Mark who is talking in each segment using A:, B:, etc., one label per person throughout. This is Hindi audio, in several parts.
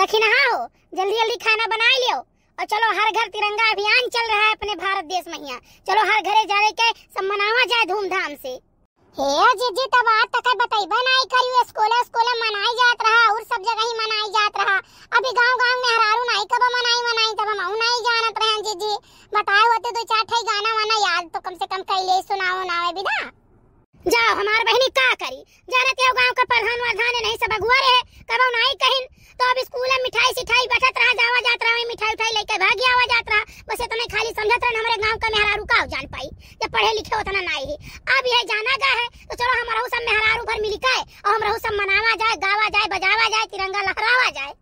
A: दखी नहाओ जल्दी जल्दी खाना बना लियो और चलो हर घर तिरंगा अभियान चल रहा है अपने भारत देश में यहाँ चलो हर घरे जाने के सब मनावा जाए धूमधाम से हे जी तब आज तक बतैबे नहीं करियो स्कूल स्कूल मनाई जात रहा और सब जगह ही
B: मनाई जात रहा अभी गांव गांव में हरारू नहीं कब मनाई मनाई तब हम नहीं जानत रहे रहन जी
A: बताए होते दो चार ठे गाना वाना याद तो कम से कम कह ले सुनाओ ना वे बिदा जाओ हमार बहनी का करी जानत हो गांव का प्रधान वधान नहीं सब अगुआ रहे कब नहीं कहिन तो अब स्कूल में मिठाई सिठाई बैठत रहा जावा जात रहा मिठाई उठाई लेके भाग गया आवा जात रहा बस इतना खाली समझत रहा हमारे गांव का मेहरा रुका जान पाई जब पढ़े लिखे उतना ना ही अब यह जाना गा है तो चलो हम रहू सब मेहरा भर मिली का और हम रहू सब मनावा जाए गावा जाए बजावा जाए तिरंगा लहरावा जाए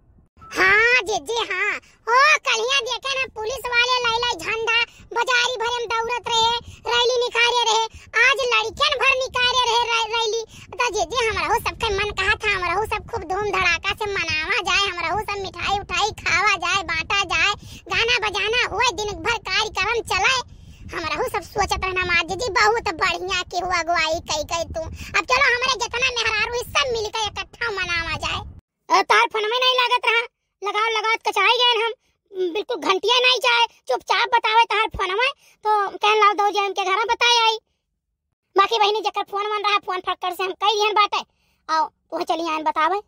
A: हाँ जीजी हाँ ओ कलिया देखे ना पुलिस वाले लाई लाई
B: झंडा बाजारी भरे में दौड़त रहे रैली निकाले रहे आज लड़कियन भर निकाले रहे रैली तो जीजी हमारा हो सबके मन कहा था हमारा हो सब खूब धूम धड़ा हमरा हो सब सोचत रहना आज जी बहुत तो बढ़िया के हुआ अगुवाई कई
A: कई तू अब चलो हमारे जितना मेहरारू सब मिलकर इकट्ठा मनावा जाए तार फोन में नहीं लागत रहा लगाओ लगाओ कचाई तो गए हम बिल्कुल घंटिया नहीं चाहे चुपचाप बतावे तार फोन में तो कह लाओ दो जन के घर बताए आई बाकी बहनी जकर फोन मन रहा फोन फटकर से हम कई लिहन बाटे आओ तू चली आन बतावे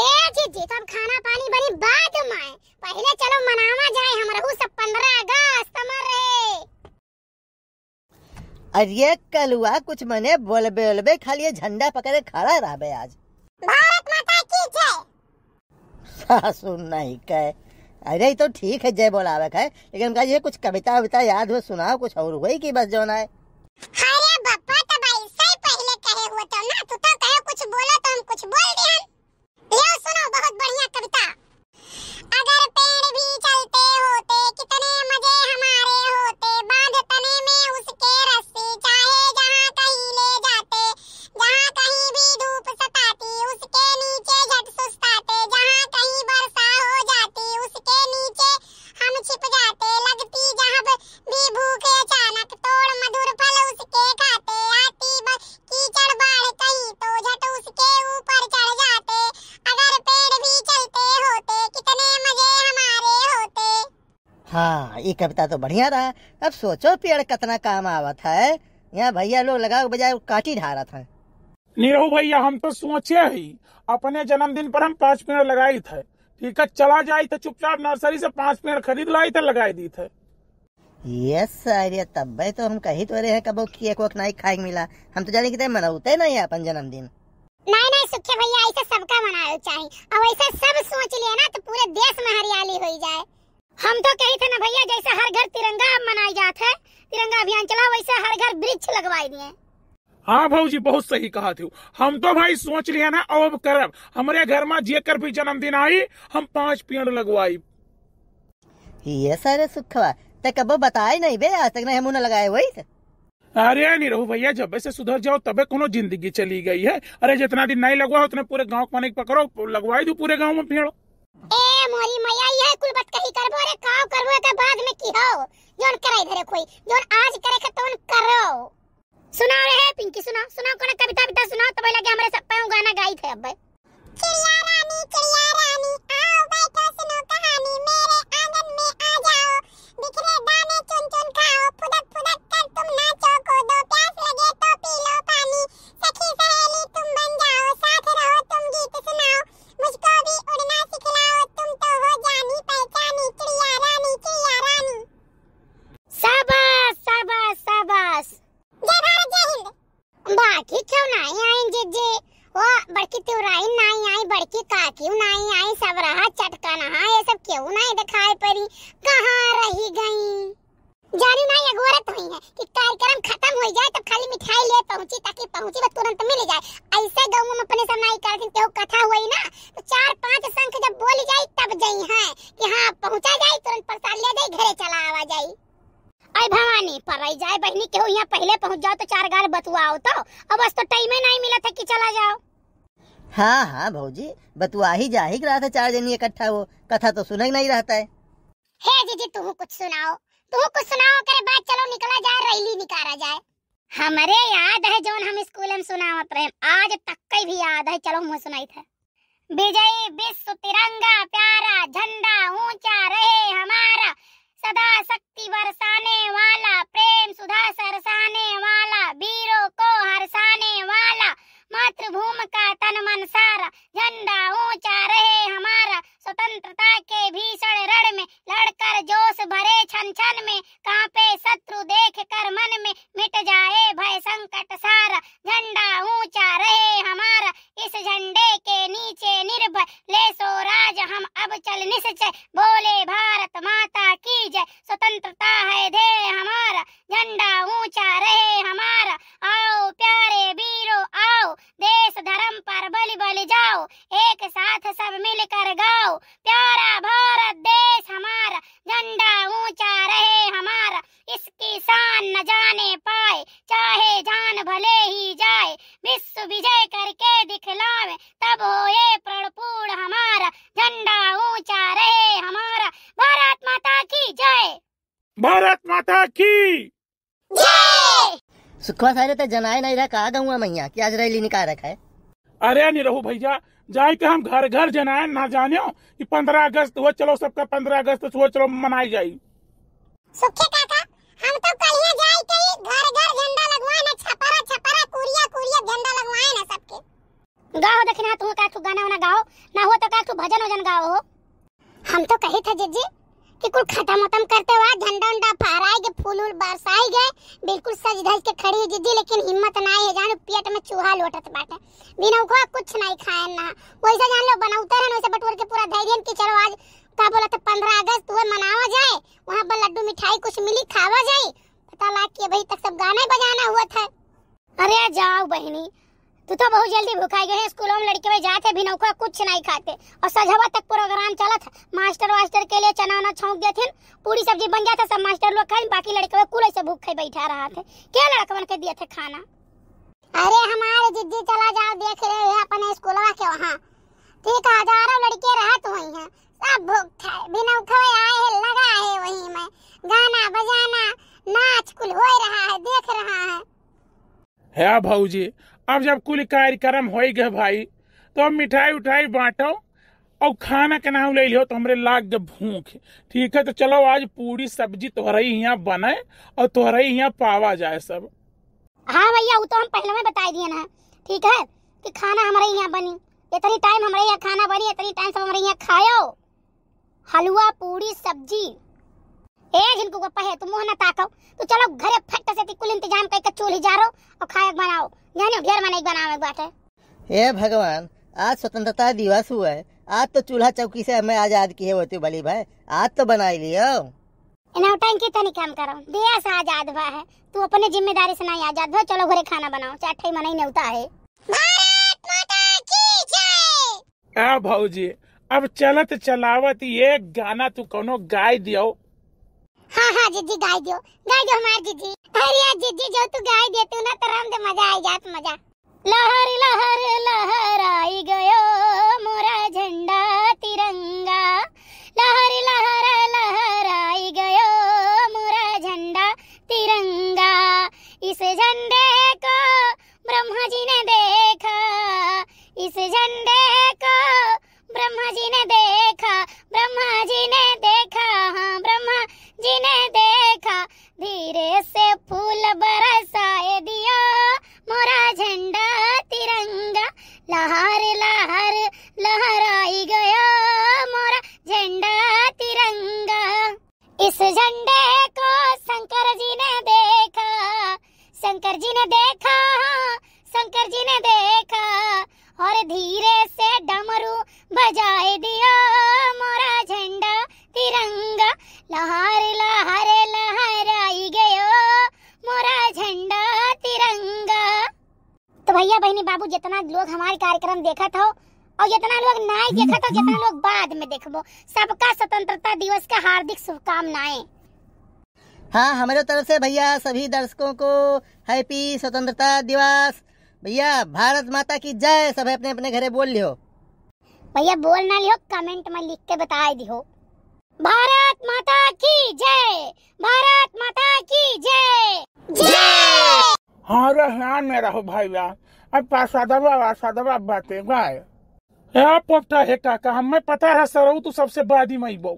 A: हे जी जी तब
B: तो खाना पानी बनी बाद में पहले चलो मनावा जाए हमरा हमरहू सब 15 अगस्त हमारे
C: अरे कल कलुआ कुछ मने बोलबे बोलबे खाली झंडा पकड़े खड़ा रहा आज
B: भारत माता की जय
C: सुन नहीं कह अरे तो ठीक है जय बोलावे है लेकिन उनका ये कुछ कविता विता याद हो सुनाओ कुछ और हुई की बस जो ना है अरे बप्पा पहले
B: कहे तो ना तू तो कहे कुछ बोला तो हम कुछ बोल दिए सुनो बहुत बढ़िया कविता
C: ये कविता तो बढ़िया रहा अब सोचो पेड़ कितना काम आवत है यहाँ भैया लोग लगा बजाय काटी ढा रहा था
D: नीरव भैया हम तो सोचे ही अपने जन्मदिन पर हम पांच पेड़ लगाई थे ठीक है चला जाए तो चुपचाप नर्सरी से पांच पेड़ खरीद लाई थे लगाई दी थे
C: यस सर ये तब्बे तो हम कही तो रहे हैं कबो की एक नाई खाए मिला हम तो जाने कितने मनाते नहीं अपन जन्मदिन
B: नहीं नहीं सुखे भैया ऐसा सबका मनाना चाहिए और ऐसा सब
A: सोच लिया ना तो पूरे देश में हरियाली हो जाए हम तो कहे थे ना भैया जैसे हर घर तिरंगा मनाई जात है तिरंगा अभियान चला वैसे हर घर वृक्ष लगवाई दिए
D: हाँ भाऊ जी बहुत सही कहा थे हम तो भाई सोच लिया ना अब करब हमारे घर में जेकर भी जन्मदिन आई हम पांच पेड़ लगवाई
C: ये सारे सुखवा ते कब बताए नहीं बे आज तक नहीं हमने लगाए वही से
D: अरे नहीं रहू भैया जब से सुधर जाओ तबे कोनो जिंदगी चली गई है अरे जितना दिन नहीं लगवा उतने पूरे गांव को पकड़ो लगवाई दू पूरे गांव में पेड़ मोरी मैया यह बात कही करबो रे काव करबो त तो बाद में की हो
A: जोन करे धरे कोई जोन आज करे ख तोन करो सुना रे पिंकी सुना सुना कोना कविता
B: ताकि पहुंची बस तुरंत मिल जाए ऐसे गऊ में अपने सब नहीं करती ते कथा हुई ना तो चार पांच संख
A: जब बोल जाए तब जाई हैं कि हां पहुंचा जाए तुरंत प्रसाद ले दे घरे चला आवा जाए अरे भवानी पर आई जाए बहनी केहू यहाँ पहले पहुंच जाओ तो चार गाल बतुआओ तो अब बस तो टाइम ही नहीं मिला था कि चला जाओ
C: हाँ हाँ भौजी बतुआ ही जा ही रहा था चार जनी इकट्ठा हो कथा तो सुना ही नहीं रहता है
A: हे जीजी तुम कुछ सुनाओ तुम कुछ सुनाओ करे बात चलो निकला जाए
B: रैली निकाला जाए
A: हमारे याद है जोन हम स्कूल में सुनावत रहे आज तक कई भी याद है चलो मुझे सुनाई था विजयी विश्व तिरंगा प्यारा झंडा ऊंचा रहे हमारा सदा शक्ति बरसाने वाला प्रेम सुधा सरसाने वाला वीर अब चलने से चल बोले भारत माता की जय स्वतंत्रता है दे हमारा झंडा ऊंचा रहे हमारा आओ प्यारे वीरो आओ देश धर्म पर बलि बलि जाओ एक साथ सब मिलकर गाओ प्यारा भारत देश हमारा झंडा ऊंचा रहे हमारा इसकी शान न जाने पाए चाहे जान भले ही जाए विश्व विजय करके दिखलावे तब हो ये प्रणपूर्ण झंडा ऊंचा रहे हमारा भारत माता की जय
C: भारत माता की सुखवा सारे तो जनाए नहीं रहा कहा गुआ मैया की आज रैली निकाल रखा है
D: अरे नहीं रहू भैया जाए के हम घर घर जनाए ना जाने कि पंद्रह अगस्त हो चलो सबका पंद्रह अगस्त हो चलो मनाई जाये का
A: गाओ देखना हाँ, तुम का तू गाना वाना गाओ ना हो तो का तू भजन वजन गाओ हो हम तो कहे था जीजी कि कुल खत्म खत्म करते हुआ झंडा उंडा
B: फहराए गए फूल उल बरसाए गए बिल्कुल सज धज के खड़ी है जीजी लेकिन हिम्मत ना है जान पेट में चूहा लोटत बाटे बिना को कुछ नहीं खाए ना वैसे जान लो बनौते रहन वैसे बटवर के पूरा धैर्य कि चलो आज का बोला तो पंद्रह अगस्त वो मनावा जाए वहाँ पर लड्डू मिठाई कुछ मिली
A: खावा जाए पता लग कि भाई तक सब गाना बजाना हुआ था अरे जाओ बहनी तू तो बहुत जल्दी भूखा गए स्कूलों में लड़के में जाते भी नौका कुछ नहीं खाते और सजावा तक प्रोग्राम चला था मास्टर वास्टर के लिए चना उना छोंक देते पूरी सब्जी बन जाता सब मास्टर लोग खाए बाकी लड़के कुल ऐसे भूख खाई बैठा रहा थे क्या लड़का बन के दिए थे खाना अरे हमारे जिद्दी चला जाओ देख रहे हैं अपने स्कूलवा के वहाँ ठीक हजारों लड़के रहत
B: तो हुई हैं सब भूख खाए बिना खवे आए हैं लगा है वहीं में गाना बजाना नाच कुल हो रहा है देख रहा है
D: हे हाँ भाजी अब जब कुल कार्यक्रम हो गए भाई तो अब मिठाई उठाई बांटो और खाना के नाम ले लियो तो हमारे लाग गए भूख ठीक है तो चलो आज पूरी सब्जी तोहरई यहाँ बने और तोहरई यहाँ पावा जाए सब
A: हाँ भैया वो तो हम पहले में बता दिए ना ठीक है कि खाना हमारे यहाँ बनी इतनी टाइम हमारे यहाँ खाना बनी इतनी टाइम सब हमारे यहाँ खाओ हलवा पूरी सब्जी ए जिनको गप्पा है तुम मुंह ना ताको तो चलो घरे फट से कुल इंतजाम करके चूल्हे जा रहो और खाए बनाओ जानो
C: हे भगवान आज स्वतंत्रता दिवस हुआ है आज तो चूल्हा चौकी से हमें आजाद किए होते बली भाई आज तो बना लियो
A: टंकी तो नहीं काम करो देश आजाद भा है तू अपने जिम्मेदारी से नहीं आजाद भा चलो घरे खाना बनाओ चाठई मनाई नेवता है
D: भारत माता
A: की
D: जय हाँ, अब चलत चलावत ये गाना तू कौनो गाय दियो हाँ हाँ जीजी गाय
A: दियो गाय दियो हमार जीजी अरे यार जीजी जो तू गाय देती हो ना तो राम दे मजा आ जात मजा लहरी लहरी लहरा मैंने देखा धीरे से फूल बरसाए दिया मोरा झंडा तिरंगा लहर लहर लहराई गया मोरा झंडा तिरंगा इस झंडे को शंकर जी ने देखा शंकर जी ने देखा हाँ, शंकर जी ने देखा और धीरे देखत हो और जितना लोग नहीं हम्म, देखत हो जितना हम्म। लोग बाद में देखबो सबका स्वतंत्रता दिवस का हार्दिक शुभकामनाएं
C: हाँ हमारे तरफ से भैया सभी दर्शकों को हैप्पी स्वतंत्रता दिवस भैया भारत माता की जय सब अपने अपने घरे बोल लियो भैया बोल ना लियो कमेंट
A: में लिख के बता दियो भारत माता की जय भारत
D: माता की जय जय हाँ, हाँ रहो भाई भैया अब्बा सादबा वा सादबा अब्बा ते गाय आप पोपटा है काका हमें पता है सरऊ तू तो सबसे मई अबो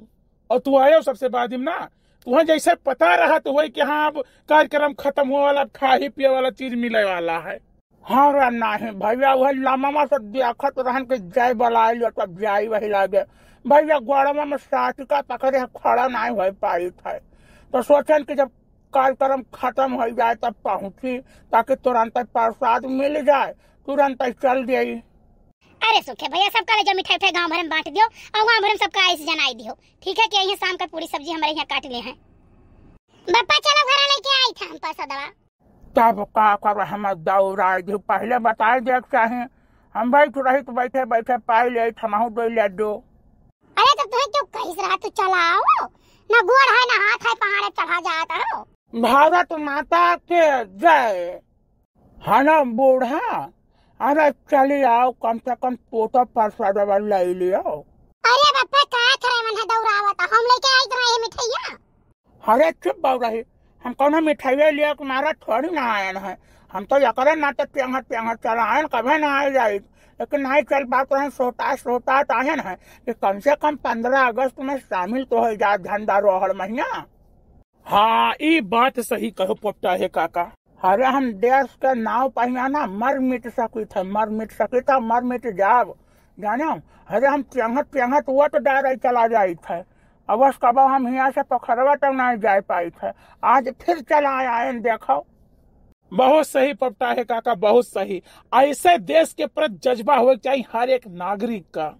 D: और तू आयो सबसे बादिम ना वहां जैसे पता रहा तो वही कि हाँ अब कार्यक्रम खत्म हुआ वाला खा ही पिए वाला चीज मिले वाला है हाँ रहा ना है भैया वह लामा सब देखत तो रहन के जाय बलाय लो तब जाय वही लागे भैया गोड़वा में का पकड़े खड़ा ना हो पाई था तो सोचन कि जब कार्यक्रम खत्म हो जाए तब पहुंची ताकि तुरंत प्रसाद मिल जाए तुरंत चल जाये
A: अरे सुखे भैया सबका ले मिठाई उठाई गाँव भर में बांट दियो और गाँव भर में सबका ऐसे जनाई दियो ठीक है की शाम का पूरी सब्जी हमारे यहाँ काट लिए हैं बापा चलो घर लेके आई था हम पैसा दवा
D: तब का कर हम दौरा जो पहले बता दे चाहे हम भाई रही तो बैठे बैठे पाई ले थमाऊ दो लड्डो
B: अरे तो तुम्हें क्यों कहिस रहा तू चलाओ ना गोर है ना हाथ है पहाड़े चढ़ा जाता
D: हो भारत माता के जय हना बूढ़ा अरे चली आओ कम से कम पोटो प्रसाद ले लियो अरे बप्पा का करे मन है दौड़ावत तो। हम लेके आई तुम्हारी मिठाइयां अरे चुप बाऊ रही हम कौन है मिठाई लिया तुम्हारा थोड़ी ना आयन है हम तो यकर ना तो प्यंगट प्यंगट चलायन कभी ना आ जाए लेकिन नहीं चल पाते तो हैं सोता सोता तो आयन है कि कम से कम पंद्रह अगस्त में शामिल तो हो जाए धंधा रोहड़ महीना हाँ ये बात सही कहो पोपटा है काका अरे हम देश के नाव पहियाना मर मिट सकी है मर मिट सकी था मर मिट जाब जाने अरे हम प्यंगत प्यंगत हुआ तो डायरे चला जाए थे अवश्य कब हम यहाँ से पोखरवा तक नहीं जा पाए थे आज फिर चला आए देखो बहुत सही पपटा है काका बहुत सही
C: ऐसे देश के प्रति जज्बा हो चाहिए हर एक नागरिक का